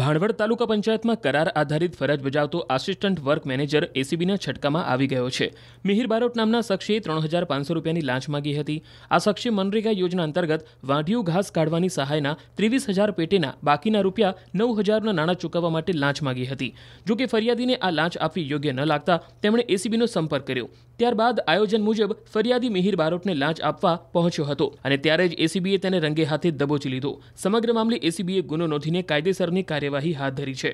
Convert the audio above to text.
ભાણવડ તાલુકા પંચાયતમાં કરાર આધારિત ફરજ બજાવતો આસિસ્ટન્ટ વર્ક મેનેજર એસીબીના છટકામાં આવી ગયો છે મિહિર બારોટ નામના શખ્સે ત્રણ હજાર પાંચસો રૂપિયાની લાંચ માગી હતી આ શખ્સે મનરેગા યોજના અંતર્ગત વાંઢિયું ઘાસ કાઢવાની સહાયના ત્રેવીસ હજાર પેટેના બાકીના રૂપિયા નવ હજારના નાણાં ચૂકવવા માટે લાંચ માગી હતી જોકે ફરિયાદીને આ લાંચ આપવી યોગ્ય ન લાગતા તેમણે એસીબીનો સંપર્ક કર્યો ત્યારબાદ આયોજન મુજબ ફરિયાદી મિહિર બારોટને લાંચ આપવા પહોંચ્યો હતો અને ત્યારે જ એસીબીએ તેને રંગે હાથે દબોચી લીધો સમગ્ર મામલે એસીબીએ ગુનો નોંધીને કાયદેસરની કાર્યવાહી કાર્યવાહી હાથ ધરી છે